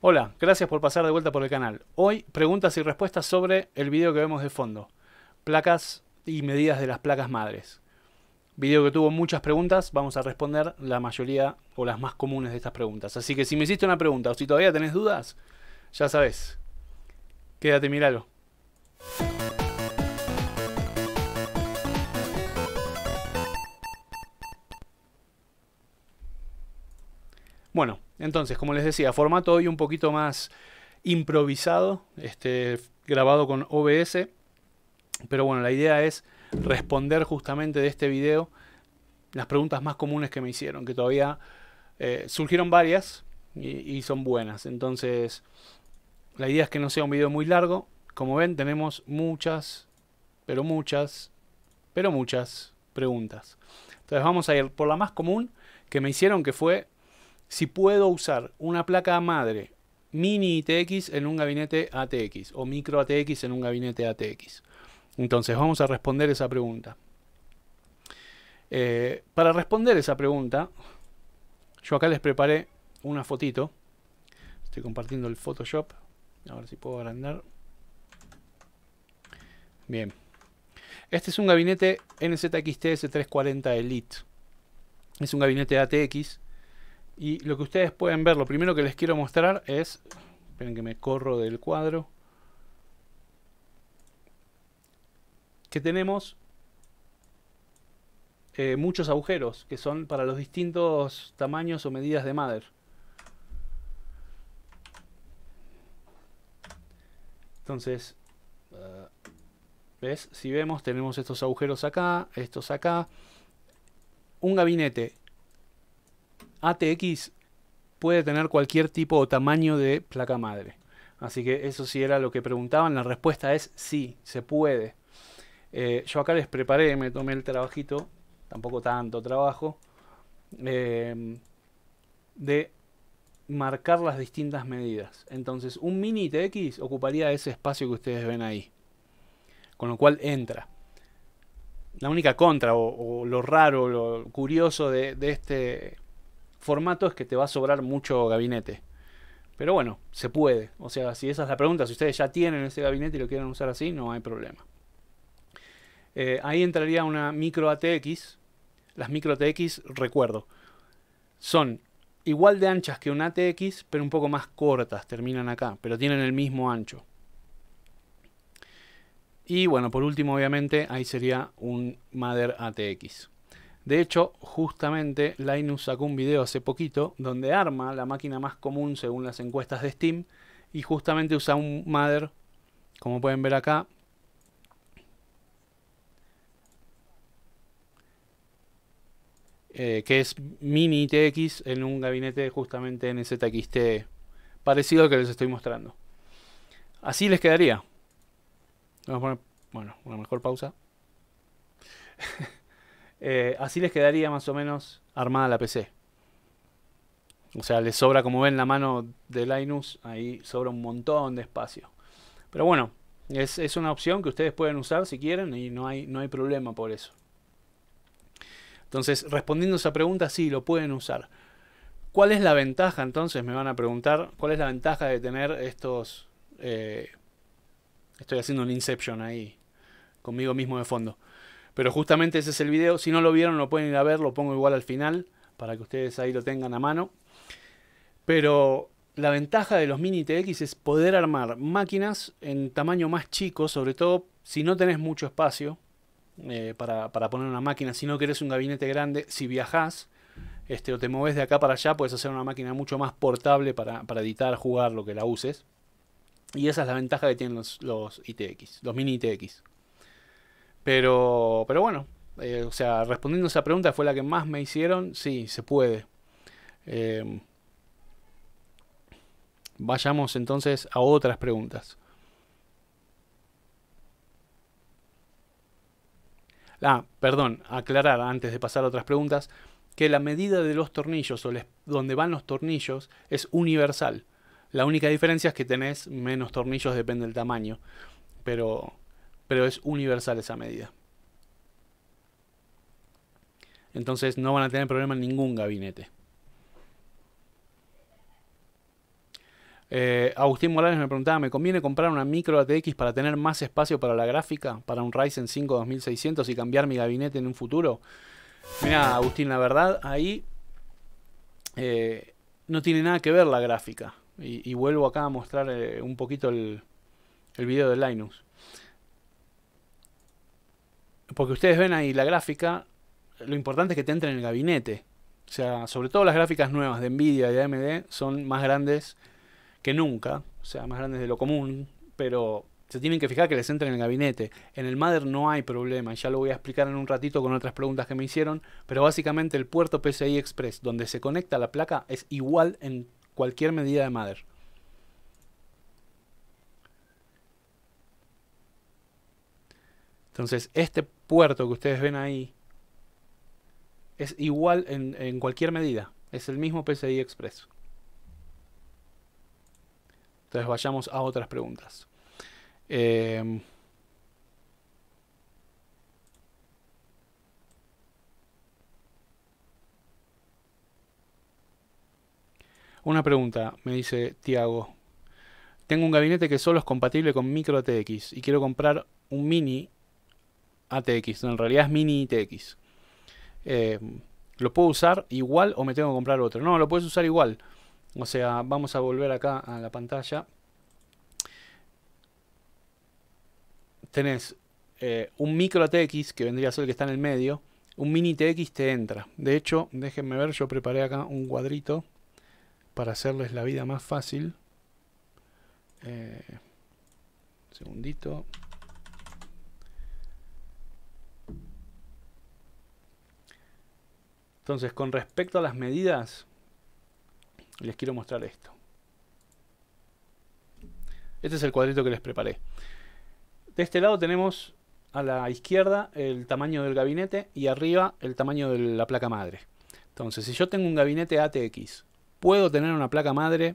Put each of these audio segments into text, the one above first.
Hola, gracias por pasar de vuelta por el canal. Hoy preguntas y respuestas sobre el video que vemos de fondo, placas y medidas de las placas madres. Video que tuvo muchas preguntas, vamos a responder la mayoría o las más comunes de estas preguntas. Así que si me hiciste una pregunta o si todavía tenés dudas, ya sabes, quédate míralo. Bueno, entonces, como les decía, formato hoy un poquito más improvisado, este, grabado con OBS. Pero bueno, la idea es responder justamente de este video las preguntas más comunes que me hicieron, que todavía eh, surgieron varias y, y son buenas. Entonces, la idea es que no sea un video muy largo. Como ven, tenemos muchas, pero muchas, pero muchas preguntas. Entonces vamos a ir por la más común que me hicieron, que fue si puedo usar una placa madre mini ITX en un gabinete ATX o micro ATX en un gabinete ATX. Entonces vamos a responder esa pregunta. Eh, para responder esa pregunta, yo acá les preparé una fotito. Estoy compartiendo el Photoshop. A ver si puedo agrandar. Bien. Este es un gabinete s 340 Elite. Es un gabinete ATX y lo que ustedes pueden ver, lo primero que les quiero mostrar es, esperen que me corro del cuadro, que tenemos eh, muchos agujeros que son para los distintos tamaños o medidas de madre Entonces, eh, ¿ves? Si vemos, tenemos estos agujeros acá, estos acá. Un gabinete ATX puede tener cualquier tipo o tamaño de placa madre. Así que eso sí era lo que preguntaban. La respuesta es sí, se puede. Eh, yo acá les preparé, me tomé el trabajito, tampoco tanto trabajo, em, de marcar las distintas medidas. Entonces, un mini TX ocuparía ese espacio que ustedes ven ahí. Con lo cual entra. La única contra o, lo raro, lo curioso de este Formato es que te va a sobrar mucho gabinete. Pero bueno, se puede. O sea, si esa es la pregunta, si ustedes ya tienen ese gabinete y lo quieren usar así, no hay problema. Eh, ahí entraría una micro ATX. Las micro ATX, recuerdo, son igual de anchas que una ATX, pero un poco más cortas, terminan acá, pero tienen el mismo ancho. Y bueno, por último, obviamente, ahí sería un mother ATX. De hecho, justamente Linus sacó un video hace poquito donde arma la máquina más común según las encuestas de Steam y justamente usa un Mother, como pueden ver acá. Eh, que es mini TX en un gabinete justamente en taquiste parecido al que les estoy mostrando. Así les quedaría. Vamos a poner, bueno, una mejor pausa. Eh, así les quedaría más o menos armada la PC. O sea, les sobra, como ven, la mano de Linus, ahí sobra un montón de espacio. Pero bueno, es, una opción que ustedes pueden usar si quieren y no hay, no hay problema por eso. Entonces, respondiendo esa pregunta, sí, lo pueden usar. ¿Cuál es la ventaja entonces? Me van a preguntar, ¿cuál es la ventaja de tener estos... Eh, estoy haciendo un inception ahí, conmigo mismo de fondo. Pero justamente ese es el video. Si no lo vieron, lo pueden ir a ver. Lo pongo igual al final para que ustedes ahí lo tengan a mano. Pero la ventaja de los mini ITX es poder armar máquinas en tamaño más chico, sobre todo si no tenés mucho espacio eh, para, poner una máquina, si no querés un gabinete grande, si viajás este, o te moves de acá para allá, puedes hacer una máquina mucho más portable para, editar, jugar, lo que la uses. Y esa es la ventaja que tienen los, los ITX, los mini ITX. Pero, pero bueno, eh, o sea, respondiendo esa pregunta fue la que más me hicieron, sí, se puede. Em, vayamos entonces a otras preguntas. Ah, perdón, aclarar antes de pasar a otras preguntas, que la medida de los tornillos o donde van los tornillos es universal. La única diferencia es que tenés menos tornillos, depende del tamaño. Pero, pero es universal esa medida. Entonces no van a tener problema en ningún gabinete. Eh, Agustín Morales me preguntaba, ¿me conviene comprar una micro ATX para tener más espacio para la gráfica, para un Ryzen 5 2600 y cambiar mi gabinete en un futuro? Mira, Agustín, la verdad, ahí eh, no tiene nada que ver la gráfica. Y, vuelvo acá a mostrar eh, un poquito el, el video de Linux porque ustedes ven ahí la gráfica, lo importante es que te entre en el gabinete. O sea, sobre todo las gráficas nuevas de Nvidia y de AMD son más grandes que nunca, o sea, más grandes de lo común, pero se tienen que fijar que les entre en el gabinete. En el Mother no hay problema, ya lo voy a explicar en un ratito con otras preguntas que me hicieron, pero básicamente el puerto PCI Express donde se conecta la placa es igual en cualquier medida de Mother. Entonces, este puerto que ustedes ven ahí es igual en, cualquier medida. Es el mismo PCI Express. Entonces vayamos a otras preguntas. Em, una pregunta, me dice Tiago. Tengo un gabinete que solo es compatible con micro TX y quiero comprar un mini ATX, en realidad es mini TX. Eh, ¿Lo puedo usar igual o me tengo que comprar otro? No, lo puedes usar igual. O sea, vamos a volver acá a la pantalla. Tenés eh, un micro ATX, que vendría a ser el que está en el medio. Un mini TX te entra. De hecho, déjenme ver, yo preparé acá un cuadrito para hacerles la vida más fácil. Eh, segundito. Entonces, con respecto a las medidas, les quiero mostrar esto. Este es el cuadrito que les preparé. De este lado tenemos a la izquierda el tamaño del gabinete y arriba el tamaño de la placa madre. Entonces, si yo tengo un gabinete ATX, ¿puedo tener una placa madre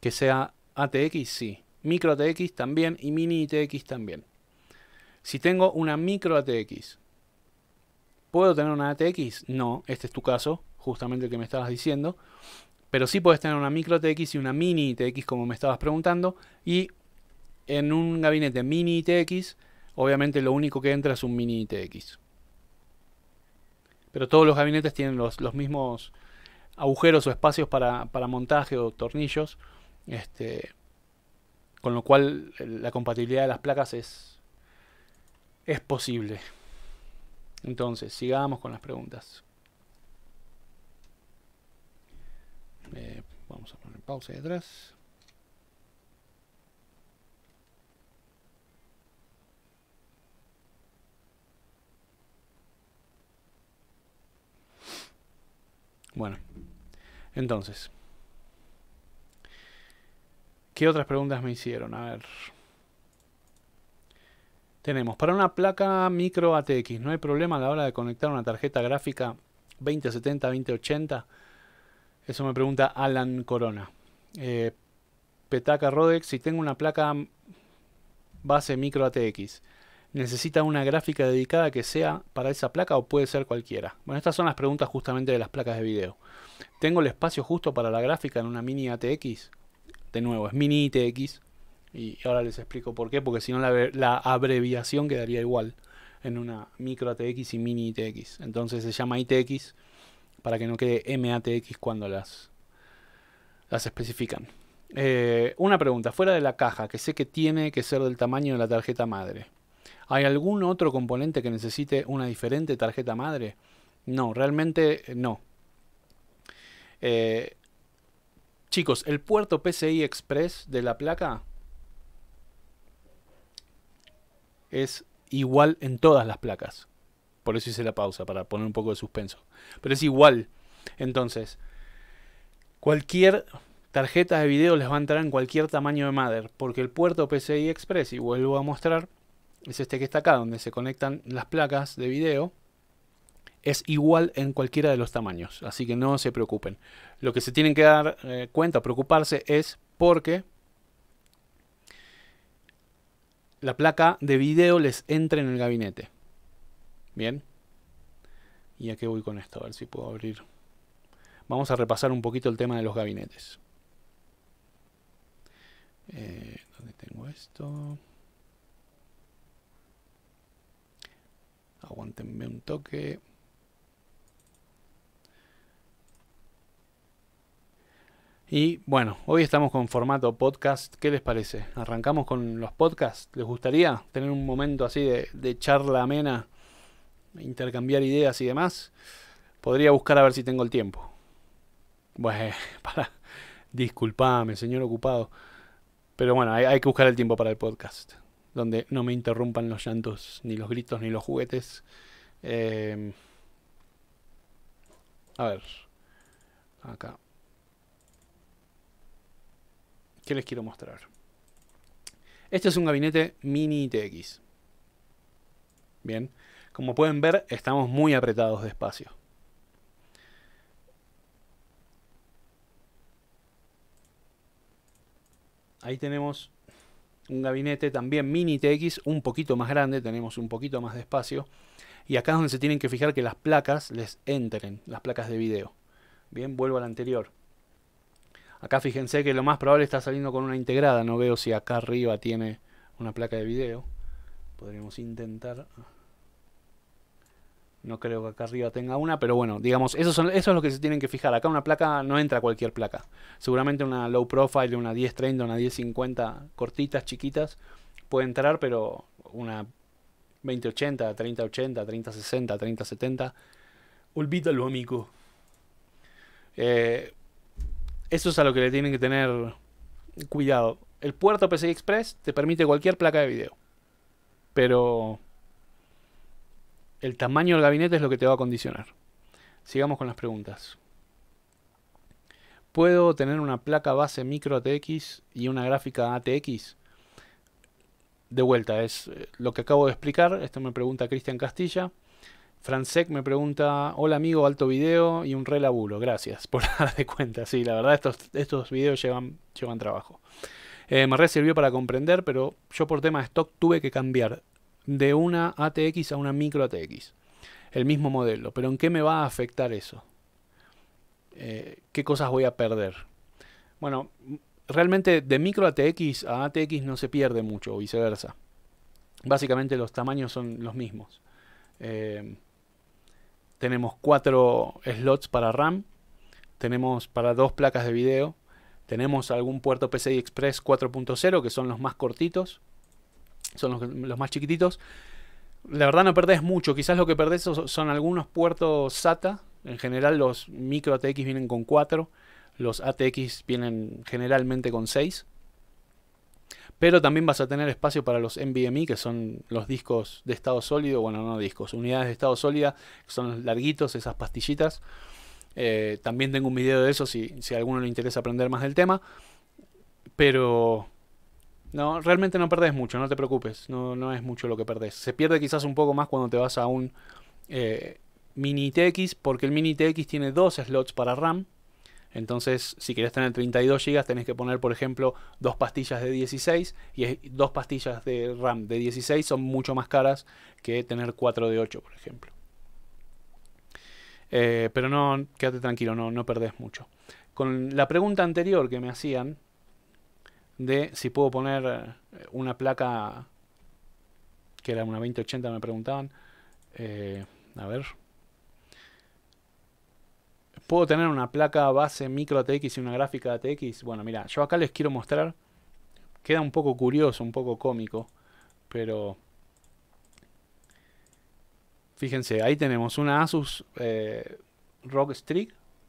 que sea ATX? Sí. Micro ATX también y mini ATX también. Si tengo una micro ATX, ¿Puedo tener una ATX? No, este es tu caso, justamente el que me estabas diciendo. Pero sí puedes tener una micro TX y una mini TX como me estabas preguntando. Y en un gabinete mini TX, obviamente lo único que entra es un mini TX. Pero todos los gabinetes tienen los, mismos agujeros o espacios para, montaje o tornillos. Este, con lo cual la compatibilidad de las placas es, es posible. Entonces, sigamos con las preguntas. Eh, vamos a poner pausa detrás. Bueno, entonces, ¿qué otras preguntas me hicieron? A ver. Tenemos para una placa micro ATX, no hay problema a la hora de conectar una tarjeta gráfica 2070, 2080. Eso me pregunta Alan Corona. Eh, petaca Rodex, si tengo una placa base micro ATX, ¿necesita una gráfica dedicada que sea para esa placa o puede ser cualquiera? Bueno, estas son las preguntas justamente de las placas de video. ¿Tengo el espacio justo para la gráfica en una mini ATX? De nuevo, es mini ATX y ahora les explico por qué, porque si no la, abreviación quedaría igual en una micro ATX y mini ITX. Entonces se llama ITX para que no quede MATX cuando las, las especifican. Eh, una pregunta, fuera de la caja, que sé que tiene que ser del tamaño de la tarjeta madre. ¿Hay algún otro componente que necesite una diferente tarjeta madre? No, realmente no. Eh, chicos, el puerto PCI Express de la placa es igual en todas las placas. Por eso hice la pausa, para poner un poco de suspenso. Pero es igual. Entonces, cualquier tarjeta de video les va a entrar en cualquier tamaño de Mother, porque el puerto PCI Express, y vuelvo a mostrar, es este que está acá, donde se conectan las placas de video, es igual en cualquiera de los tamaños, así que no se preocupen. Lo que se tienen que dar eh, cuenta, preocuparse, es porque la placa de video les entre en el gabinete. Bien. ¿Y a qué voy con esto? A ver si puedo abrir. Vamos a repasar un poquito el tema de los gabinetes. Eh, ¿Dónde tengo esto? Aguantenme un toque. Y bueno, hoy estamos con formato podcast. ¿Qué les parece? ¿Arrancamos con los podcasts? ¿Les gustaría tener un momento así de, charla amena, intercambiar ideas y demás? Podría buscar a ver si tengo el tiempo. Bueno, para. Disculpame, señor ocupado. Pero bueno, hay, que buscar el tiempo para el podcast. Donde no me interrumpan los llantos, ni los gritos, ni los juguetes. Eh, a ver. Acá. ¿Qué les quiero mostrar? Este es un gabinete mini TX. Bien, como pueden ver, estamos muy apretados de espacio. Ahí tenemos un gabinete también mini TX, un poquito más grande, tenemos un poquito más de espacio. Y acá es donde se tienen que fijar que las placas les entren, las placas de video. Bien, vuelvo al anterior. Acá fíjense que lo más probable está saliendo con una integrada. No veo si acá arriba tiene una placa de video. Podríamos intentar. No creo que acá arriba tenga una, pero bueno, digamos, eso, son, eso es lo que se tienen que fijar. Acá una placa no entra cualquier placa. Seguramente una low profile, una 1030, una 1050, cortitas, chiquitas, puede entrar, pero una 2080, 3080, 3060, 3070, olvídalo, amigo. Eh, eso es a lo que le tienen que tener cuidado. El puerto PCI Express te permite cualquier placa de video. Pero el tamaño del gabinete es lo que te va a condicionar. Sigamos con las preguntas. ¿Puedo tener una placa base micro ATX y una gráfica ATX? De vuelta, es eh, lo que acabo de explicar. Esto me pregunta Cristian Castilla. Fransec me pregunta, hola amigo, alto video y un relabulo. gracias por dar de cuenta. Sí, la verdad estos, estos videos llevan, llevan trabajo. Eh, me re para comprender, pero yo por tema de stock tuve que cambiar de una ATX a una micro ATX. El mismo modelo, pero ¿en qué me va a afectar eso? Eh, ¿Qué cosas voy a perder? Bueno, realmente de micro ATX a ATX no se pierde mucho, o viceversa. Básicamente los tamaños son los mismos. Eh, tenemos cuatro slots para RAM, tenemos para dos placas de video, tenemos algún puerto PCI Express 4.0 que son los más cortitos, son los, más chiquititos. La verdad no perdés mucho, quizás lo que perdés son, son algunos puertos SATA, en general los micro ATX vienen con cuatro, los ATX vienen generalmente con 6. Pero también vas a tener espacio para los NVMe, que son los discos de estado sólido, bueno, no discos, unidades de estado sólida, que son larguitos, esas pastillitas. Eh, también tengo un video de eso si, a alguno le interesa aprender más del tema. Pero no, realmente no perdés mucho, no te preocupes, no, no es mucho lo que perdés. Se pierde quizás un poco más cuando te vas a un eh, mini TX, porque el mini TX tiene dos slots para RAM, entonces, si querés tener 32 GB, tenés que poner, por ejemplo, dos pastillas de 16 y dos pastillas de RAM de 16 son mucho más caras que tener 4 de 8, por ejemplo. Eh, pero no, quédate tranquilo, no, perdés mucho. Con la pregunta anterior que me hacían de si puedo poner eh, una placa que era una 2080, me preguntaban. Eh, a ver, ¿Puedo tener una placa base micro TX y una gráfica ATX? Bueno, mira, yo acá les quiero mostrar. Queda un poco curioso, un poco cómico. Pero... Fíjense, ahí tenemos una Asus eh, Rock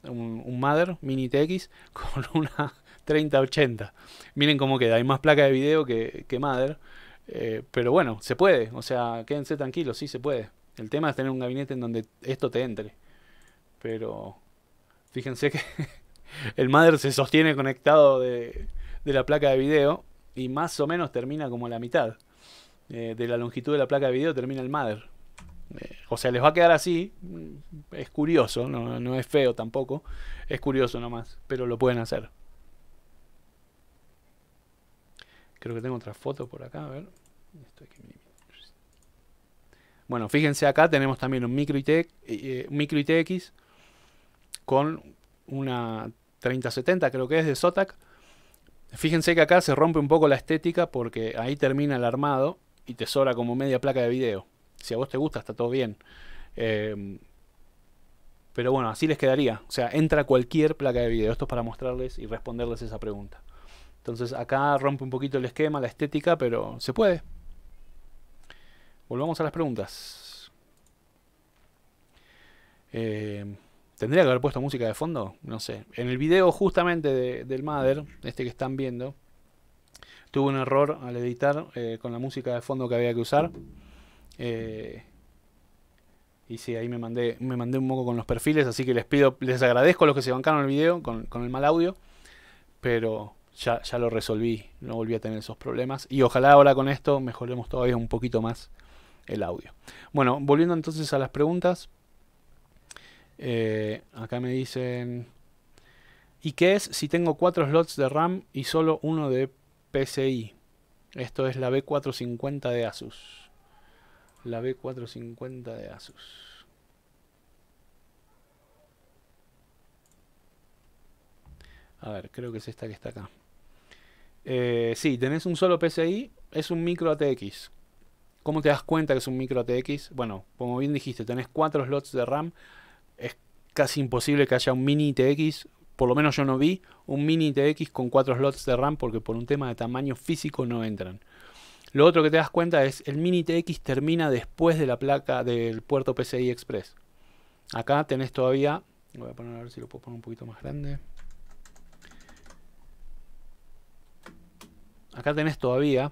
un, Mother Mini TX con una 3080. Miren cómo queda, hay más placa de video que, que Mother. Eh, pero bueno, se puede, o sea, quédense tranquilos, sí se puede. El tema es tener un gabinete en donde esto te entre. Pero Fíjense que el Mother se sostiene conectado de, la placa de video y más o menos termina como la mitad. Eh, de la longitud de la placa de video termina el Mother. Eh, o sea, les va a quedar así. Mm, es curioso, no, es feo tampoco. Es curioso nomás, pero lo pueden hacer. Creo que tengo otra foto por acá, a ver. Bueno, fíjense acá, tenemos también un micro ITX eh, con una 3070 creo que es de Zotac. Fíjense que acá se rompe un poco la estética porque ahí termina el armado y te sobra como media placa de video. Si a vos te gusta está todo bien. Em, pero bueno, así les quedaría. O sea, entra cualquier placa de video. Esto es para mostrarles y responderles esa pregunta. Entonces acá rompe un poquito el esquema, la estética, pero se puede. Volvamos a las preguntas. Eh, Tendría que haber puesto música de fondo, no sé. En el video justamente del Mother, este que están viendo, tuve un error al editar eh, con la música de fondo que había que usar. Eh, y sí, ahí me mandé, me mandé un poco con los perfiles, así que les pido, les agradezco a los que se bancaron el video con, el mal audio, pero ya, ya, lo resolví, no volví a tener esos problemas. Y ojalá ahora con esto mejoremos todavía un poquito más el audio. Bueno, volviendo entonces a las preguntas. Eh, acá me dicen... ¿Y qué es si tengo cuatro slots de RAM y solo uno de PCI? Esto es la B450 de Asus. La B450 de Asus. A ver, creo que es esta que está acá. Si, eh, sí, tenés un solo PCI, es un micro ATX. ¿Cómo te das cuenta que es un micro ATX? Bueno, como bien dijiste, tenés cuatro slots de RAM casi imposible que haya un mini TX, por lo menos yo no vi, un mini TX con cuatro slots de RAM porque por un tema de tamaño físico no entran. Lo otro que te das cuenta es el mini TX termina después de la placa del puerto PCI Express. Acá tenés todavía, voy a poner a ver si lo puedo poner un poquito más grande. Acá tenés todavía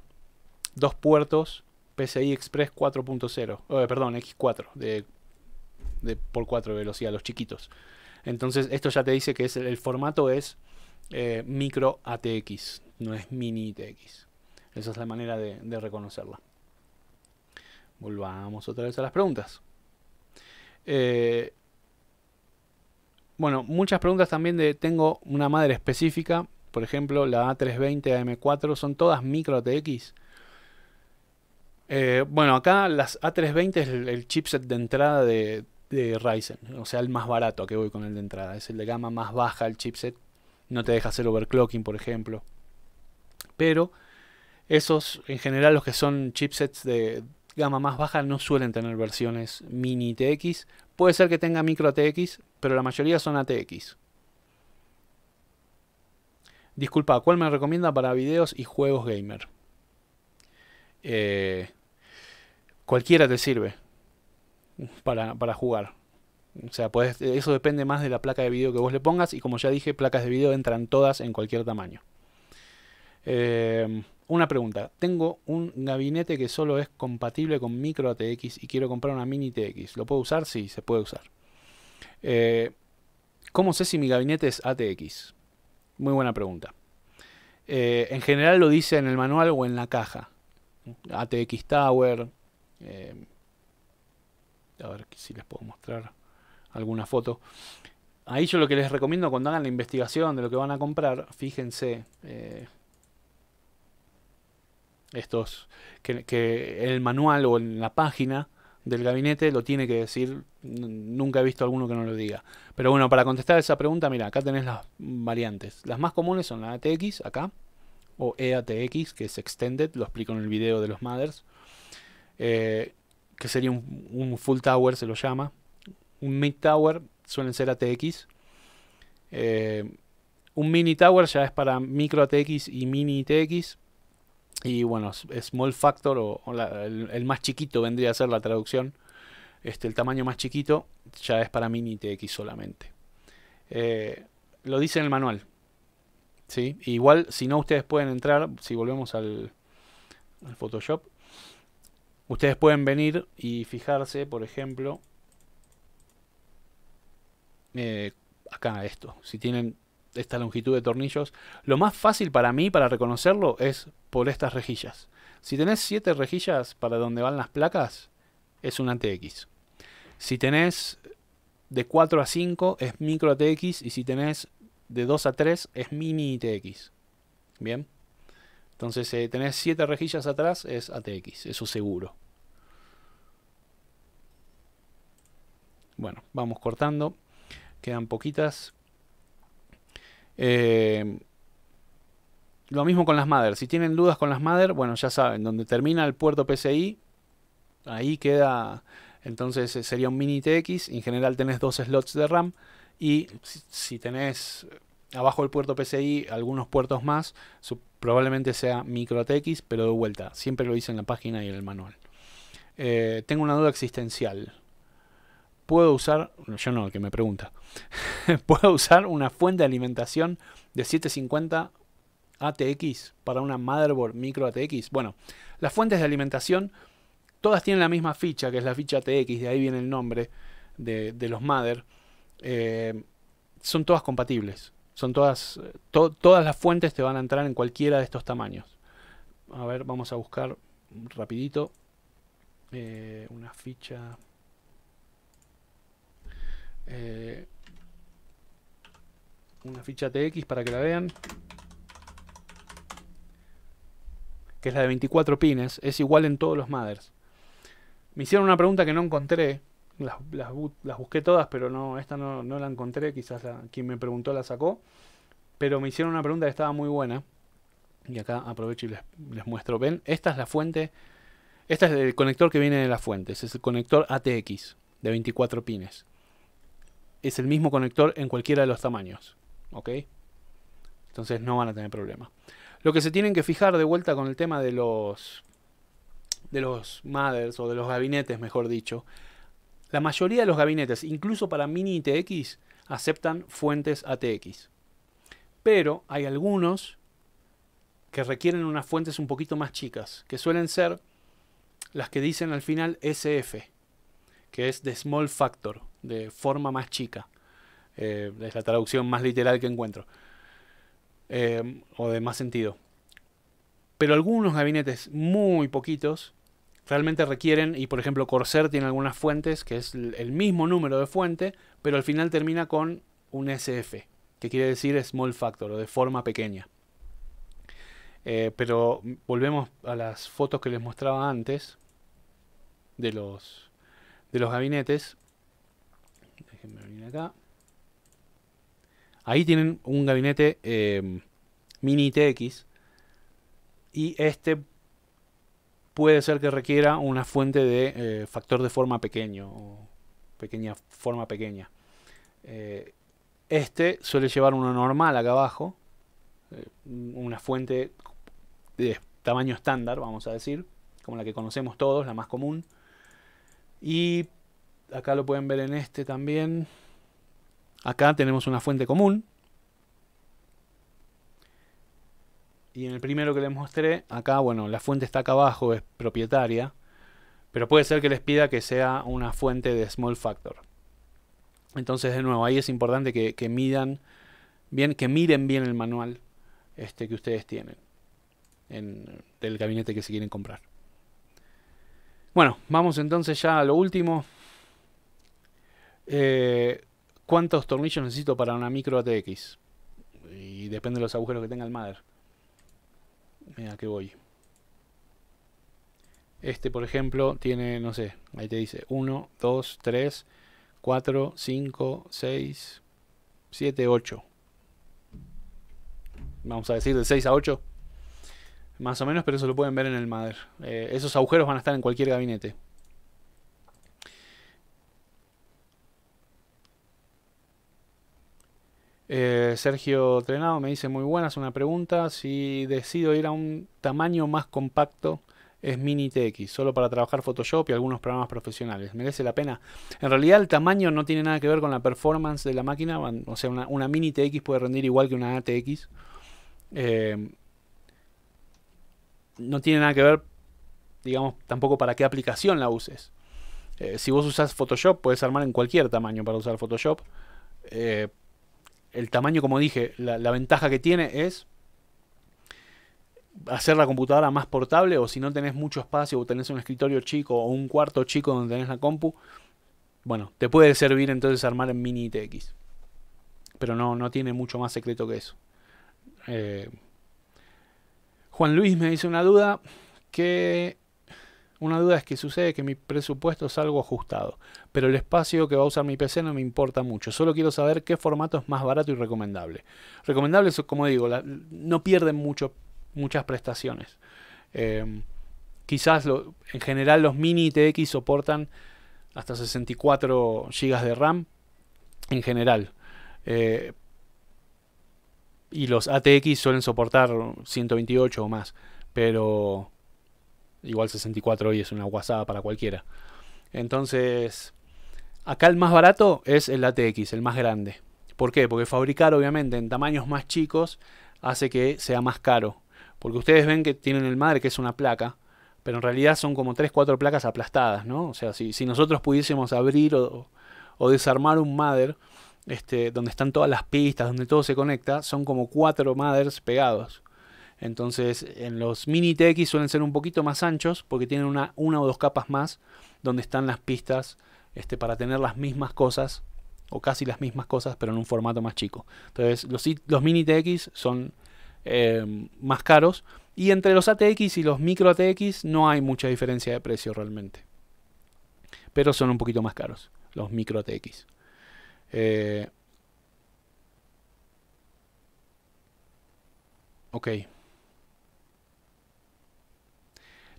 dos puertos PCI Express 4.0, eh, perdón, X4 de por 4 velocidad, los chiquitos. Entonces, esto ya te dice que es, el formato es eh, micro ATX, no es mini ATX. Esa es la manera de, reconocerla. Volvamos otra vez a las preguntas. Eh, bueno, muchas preguntas también de tengo una madre específica, por ejemplo, la A320, AM4, son todas micro ATX. Eh, bueno, acá las A320 es el chipset de entrada de, de Ryzen, o sea, el más barato que voy con el de entrada, es el de gama más baja el chipset, no te deja hacer overclocking, por ejemplo. Pero esos, en general, los que son chipsets de gama más baja no suelen tener versiones mini TX, puede ser que tenga micro TX pero la mayoría son ATX. Disculpa, ¿cuál me recomienda para videos y juegos gamer? Eh, cualquiera te sirve para, jugar. O sea, eso depende más de la placa de video que vos le pongas. Y como ya dije, placas de video entran todas en cualquier tamaño. Eh, una pregunta. Tengo un gabinete que solo es compatible con micro ATX y quiero comprar una mini TX. ¿Lo puedo usar? Sí, se puede usar. Eh, ¿Cómo sé si mi gabinete es ATX? Muy buena pregunta. Eh, en general lo dice en el manual o en la caja. ATX Tower a ver si les puedo mostrar alguna foto. Ahí yo lo que les recomiendo cuando hagan la investigación de lo que van a comprar, fíjense eh, estos que, que, el manual o en la página del gabinete lo tiene que decir. Nunca he visto alguno que no lo diga. Pero bueno, para contestar esa pregunta, mira, acá tenés las variantes. Las más comunes son la ATX acá o EATX, que es Extended, lo explico en el video de los Mothers. Eh, que sería un, full tower, se lo llama. Un mid tower suelen ser ATX. Eh, un mini tower ya es para micro ATX y mini ATX. Y bueno, small factor o, el, más chiquito vendría a ser la traducción. Este, el tamaño más chiquito ya es para mini TX solamente. Eh, lo dice en el manual. ¿sí? Igual, si no, ustedes pueden entrar, si volvemos al Photoshop, Ustedes pueden venir y fijarse, por ejemplo, acá eh, acá esto. Si tienen esta longitud de tornillos, lo más fácil para mí, para reconocerlo, es por estas rejillas. Si tenés 7 rejillas para donde van las placas, es un ATX. Si tenés de 4 a 5 es micro ATX y si tenés de 2 a 3 es mini ATX. Bien. Entonces, eh, tenés 7 rejillas atrás, es ATX, eso seguro. Bueno, vamos cortando. Quedan poquitas. Eh, lo mismo con las Mother. Si tienen dudas con las Mother, bueno, ya saben, donde termina el puerto PCI, ahí queda. Entonces eh, sería un mini TX. En general tenés dos slots de RAM. Y si, si tenés abajo del puerto PCI, algunos puertos más, probablemente sea Micro ATX, pero de vuelta, siempre lo dice en la página y en el manual. Eh, tengo una duda existencial. ¿Puedo usar, yo no, que me pregunta, ¿puedo usar una fuente de alimentación de 750 ATX para una motherboard micro ATX? Bueno, las fuentes de alimentación todas tienen la misma ficha, que es la ficha ATX, de ahí viene el nombre de, los mother. Eh, son todas compatibles. Son todas, todas las fuentes te van a entrar en cualquiera de estos tamaños. A ver, vamos a buscar rapidito eh, una ficha. Eh, una ficha TX para que la vean. Que es la de 24 pines. Es igual en todos los mothers. Me hicieron una pregunta que no encontré las, busqué todas, pero no, esta no, la encontré. Quizás quien me preguntó la sacó. Pero me hicieron una pregunta que estaba muy buena. Y acá aprovecho y les, muestro. Ven, esta es la fuente. Este es el conector que viene de la fuente. es el conector ATX de 24 pines. Es el mismo conector en cualquiera de los tamaños. ¿Ok? Entonces no van a tener problema. Lo que se tienen que fijar de vuelta con el tema de los de los mothers o de los gabinetes, mejor dicho, la mayoría de los gabinetes, incluso para mini ITX, aceptan fuentes ATX. Pero hay algunos que requieren unas fuentes un poquito más chicas, que suelen ser las que dicen al final SF, que es de small factor, de forma más chica. Eh, es la traducción más literal que encuentro. Eh, o de más sentido. Pero algunos gabinetes muy poquitos realmente requieren, y por ejemplo Corsair tiene algunas fuentes, que es el mismo número de fuente, pero al final termina con un SF, que quiere decir small factor o de forma pequeña. Eh, pero volvemos a las fotos que les mostraba antes de los, de los gabinetes. Déjenme venir acá. Ahí tienen un gabinete eh, mini TX. Y este puede ser que requiera una fuente de eh, factor de forma pequeño pequeña forma pequeña. Eh, este suele llevar uno normal acá abajo, eh, una fuente de tamaño estándar, vamos a decir, como la que conocemos todos, la más común. Y acá lo pueden ver en este también. Acá tenemos una fuente común, Y en el primero que les mostré, acá, bueno, la fuente está acá abajo, es propietaria. Pero puede ser que les pida que sea una fuente de small factor. Entonces, de nuevo, ahí es importante que, midan bien, que miren bien el manual este, que ustedes tienen en, del gabinete que se quieren comprar. Bueno, vamos entonces ya a lo último. Eh, ¿Cuántos tornillos necesito para una micro ATX? Y depende de los agujeros que tenga el madre. Mira que voy. Este, por ejemplo, tiene, no sé, ahí te dice 1, 2, 3, 4, 5, 6, 7, 8. Vamos a decir de 6 a 8. Más o menos, pero eso lo pueden ver en el Mader. Eh, esos agujeros van a estar en cualquier gabinete. Eh, Sergio Trenado me dice muy buenas una pregunta. Si decido ir a un tamaño más compacto, es Mini TX, solo para trabajar Photoshop y algunos programas profesionales. ¿Merece la pena? En realidad el tamaño no tiene nada que ver con la performance de la máquina. O sea, una, Mini TX puede rendir igual que una ATX. Eh, no tiene nada que ver, digamos, tampoco para qué aplicación la uses. Eh, si vos usas Photoshop, puedes armar en cualquier tamaño para usar Photoshop el tamaño, como dije, la, ventaja que tiene es hacer la computadora más portable o si no tenés mucho espacio o tenés un escritorio chico o un cuarto chico donde tenés la compu, bueno, te puede servir entonces armar en mini ITX. Pero no, no tiene mucho más secreto que eso. Eh, Juan Luis me dice una duda que una duda es que sucede que mi presupuesto es algo ajustado, pero el espacio que va a usar mi PC no me importa mucho. Solo quiero saber qué formato es más barato y recomendable. Recomendable, como digo, no pierden mucho, muchas prestaciones. Em, quizás en general los mini TX soportan hasta 64 GB de RAM en general. Eh, y los ATX suelen soportar 128 o más. Pero Igual 64 hoy es una guasada para cualquiera. Entonces, acá el más barato es el ATX, el más grande. ¿Por qué? Porque fabricar obviamente en tamaños más chicos hace que sea más caro. Porque ustedes ven que tienen el madre que es una placa, pero en realidad son como 3-4 placas aplastadas, ¿no? O sea, si, si nosotros pudiésemos abrir o, desarmar un madre, este, donde están todas las pistas, donde todo se conecta, son como cuatro madres pegados. Entonces, en los mini TX suelen ser un poquito más anchos porque tienen una, una o dos capas más donde están las pistas este, para tener las mismas cosas o casi las mismas cosas, pero en un formato más chico. Entonces, los, mini TX son eh, más caros y entre los ATX y los micro ATX no hay mucha diferencia de precio realmente. Pero son un poquito más caros los micro ATX. Eh, ok.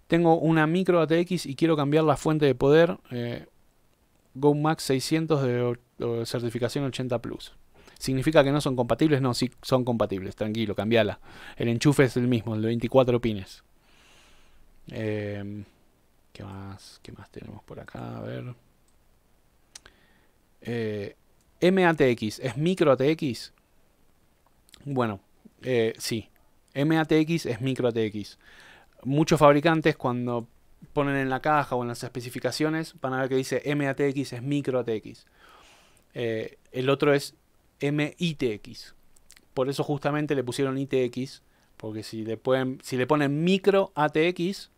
Tengo una micro ATX y quiero cambiar la fuente de poder eh, GoMax 600 de certificación 80 Plus. ¿Significa que no son compatibles? No, sí son compatibles, tranquilo, cambiala. El enchufe es el mismo, el de 24 pines. Em, ¿Qué más? ¿Qué más tenemos por acá? A ver. Eh, MATX, ¿es micro ATX? Bueno, eh, sí. MATX es micro ATX muchos fabricantes cuando ponen en la caja o en las especificaciones van a ver que dice MATX es micro ATX. Eh, el otro es MITX. Por eso justamente le pusieron ITX, porque si le, pueden, si le ponen micro ATX,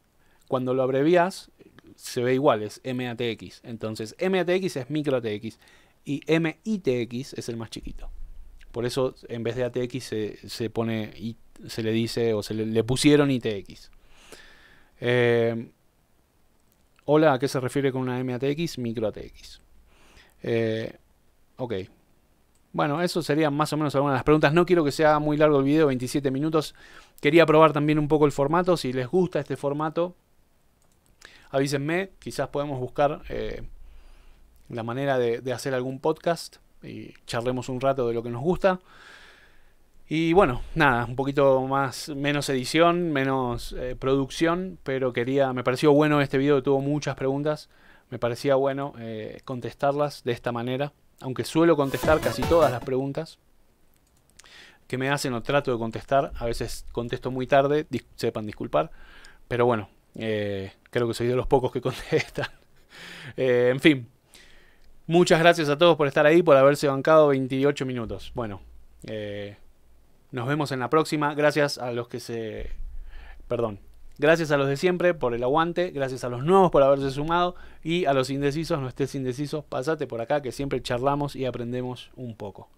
cuando lo abrevias se ve igual, es MATX. Entonces MATX es micro ATX y MITX es el más chiquito. Por eso en vez de ATX se, se pone, se le dice o se le, le pusieron ITX. Eh, hola, ¿a qué se refiere con una MATX? Micro ATX. Eh, ok. Bueno, eso serían más o menos algunas de las preguntas. No quiero que sea muy largo el video, 27 minutos. Quería probar también un poco el formato. Si les gusta este formato, avísenme. Quizás podemos buscar eh, la manera de, de hacer algún podcast y charlemos un rato de lo que nos gusta. Y bueno, nada, un poquito más, menos edición, menos eh, producción, pero quería, me pareció bueno este video, tuvo muchas preguntas, me parecía bueno eh, contestarlas de esta manera, aunque suelo contestar casi todas las preguntas que me hacen o trato de contestar, a veces contesto muy tarde, sepan disculpar, pero bueno, eh, creo que soy de los pocos que contestan. en fin, muchas gracias a todos por estar ahí, por haberse bancado 28 minutos. Bueno, nos vemos en la próxima. Gracias a los que se... Perdón. Gracias a los de siempre por el aguante, gracias a los nuevos por haberse sumado y a los indecisos, no estés indeciso, pasate por acá que siempre charlamos y aprendemos un poco.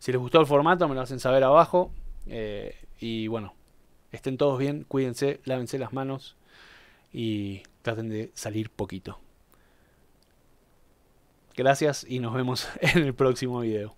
Si les gustó el formato me lo hacen saber abajo eh, y bueno, estén todos bien, cuídense, lávense las manos y traten de salir poquito. Gracias y nos vemos en el próximo video.